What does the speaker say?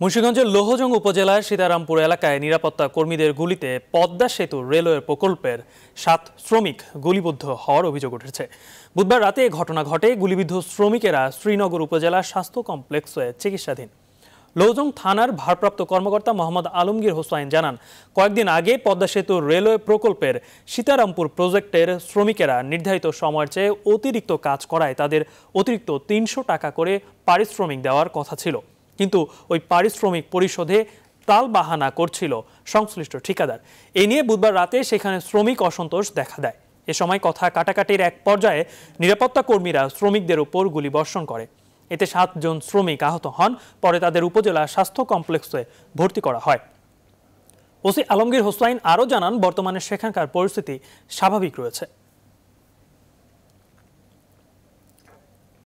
মুন্সিগঞ্জের লোহজং উপজেলার সীতারামপুর এলাকায় নিরাপত্তা কর্মীদের গুলিতে পদ্মা সেতু রেলওয়ে প্রকল্পের সাত শ্রমিক গুলিবদ্ধ হওয়ার অভিযোগ উঠেছে বুধবার রাতে ঘটনা ঘটে গুলিবিদ্ধ শ্রমিকেরা শ্রীনগর উপজেলা স্বাস্থ্য কমপ্লেক্সে চিকিৎসাধীন লোহজং থানার ভারপ্রাপ্ত কর্মকর্তা মোহাম্মদ আলমগীর হোসাইন জানান কয়েকদিন আগে পদ্মা সেতু রেলওয়ে প্রকল্পের সীতারামপুর প্রজেক্টের শ্রমিকেরা নির্ধারিত সময়ের চেয়ে অতিরিক্ত কাজ করায় তাদের অতিরিক্ত তিনশো টাকা করে পারিশ্রমিক দেওয়ার কথা ছিল কিন্তু ওই পারিশ্রমিক পরিশোধে তাল বাহানা করছিল সংশ্লিষ্ট ঠিকাদার এ নিয়ে বুধবার রাতে সেখানে শ্রমিক অসন্তোষ দেখা দেয় এ সময় কথা কাটাকাটির এক পর্যায়ে নিরাপত্তা কর্মীরা শ্রমিকদের উপর গুলি বর্ষণ করে এতে সাতজন শ্রমিক আহত হন পরে তাদের উপজেলা স্বাস্থ্য কমপ্লেক্সে ভর্তি করা হয় ওসি আলমগীর হোসাইন আরও জানান বর্তমানে সেখানকার পরিস্থিতি স্বাভাবিক রয়েছে